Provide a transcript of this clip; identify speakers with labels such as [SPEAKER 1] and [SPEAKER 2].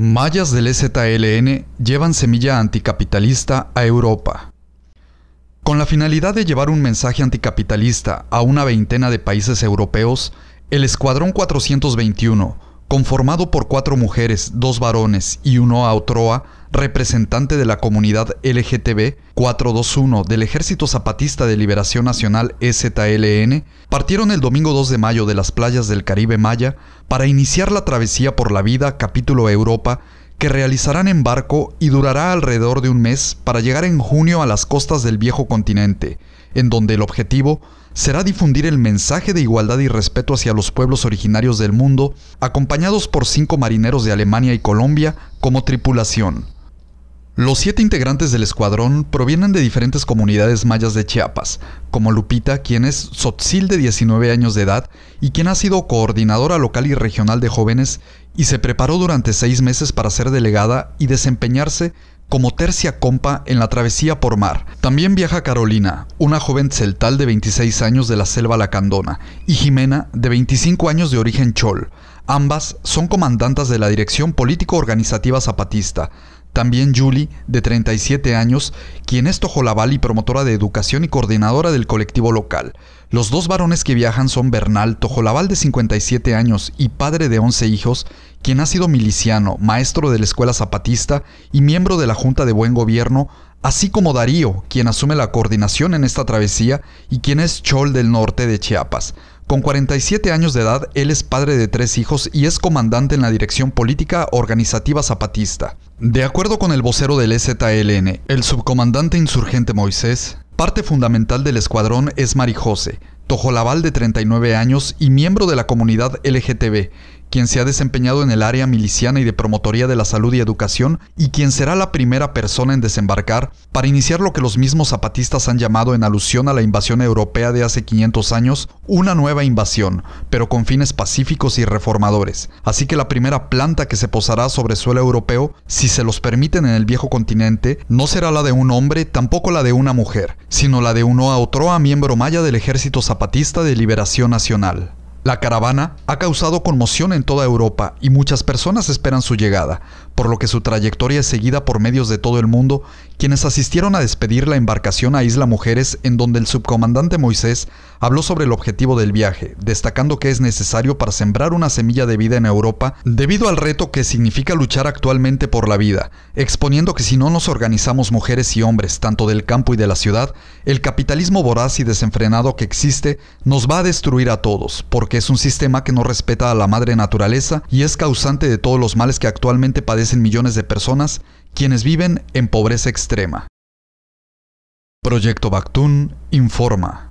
[SPEAKER 1] Mayas del EZLN llevan semilla anticapitalista a Europa. Con la finalidad de llevar un mensaje anticapitalista a una veintena de países europeos, el Escuadrón 421 conformado por cuatro mujeres, dos varones y uno autroa, representante de la comunidad LGTB 421 del Ejército Zapatista de Liberación Nacional EZLN, partieron el domingo 2 de mayo de las playas del Caribe Maya para iniciar la travesía por la vida capítulo Europa que realizarán en barco y durará alrededor de un mes para llegar en junio a las costas del viejo continente, en donde el objetivo será difundir el mensaje de igualdad y respeto hacia los pueblos originarios del mundo, acompañados por cinco marineros de Alemania y Colombia como tripulación. Los siete integrantes del escuadrón provienen de diferentes comunidades mayas de Chiapas, como Lupita, quien es sotzil de 19 años de edad y quien ha sido coordinadora local y regional de jóvenes y se preparó durante seis meses para ser delegada y desempeñarse como tercia compa en la travesía por mar. También viaja Carolina, una joven celtal de 26 años de la selva lacandona, y Jimena, de 25 años de origen chol. Ambas son comandantas de la Dirección Político-Organizativa Zapatista. También Julie, de 37 años, quien es tojolabal y promotora de educación y coordinadora del colectivo local. Los dos varones que viajan son Bernal, tojolabal de 57 años y padre de 11 hijos, quien ha sido miliciano, maestro de la escuela zapatista y miembro de la Junta de Buen Gobierno, así como Darío, quien asume la coordinación en esta travesía y quien es chol del norte de Chiapas. Con 47 años de edad, él es padre de tres hijos y es comandante en la Dirección Política Organizativa Zapatista. De acuerdo con el vocero del EZLN, el subcomandante insurgente Moisés, parte fundamental del escuadrón es Marijose, tojolabal de 39 años y miembro de la comunidad LGTB, quien se ha desempeñado en el área miliciana y de promotoría de la salud y educación, y quien será la primera persona en desembarcar para iniciar lo que los mismos zapatistas han llamado en alusión a la invasión europea de hace 500 años, una nueva invasión, pero con fines pacíficos y reformadores. Así que la primera planta que se posará sobre suelo europeo, si se los permiten en el viejo continente, no será la de un hombre, tampoco la de una mujer, sino la de uno a otro a miembro maya del Ejército Zapatista de Liberación Nacional. La caravana ha causado conmoción en toda Europa y muchas personas esperan su llegada, por lo que su trayectoria es seguida por medios de todo el mundo, quienes asistieron a despedir la embarcación a Isla Mujeres en donde el subcomandante Moisés habló sobre el objetivo del viaje, destacando que es necesario para sembrar una semilla de vida en Europa debido al reto que significa luchar actualmente por la vida, exponiendo que si no nos organizamos mujeres y hombres, tanto del campo y de la ciudad, el capitalismo voraz y desenfrenado que existe nos va a destruir a todos, porque es un sistema que no respeta a la madre naturaleza y es causante de todos los males que actualmente padece en millones de personas quienes viven en pobreza extrema. Proyecto Bactún informa.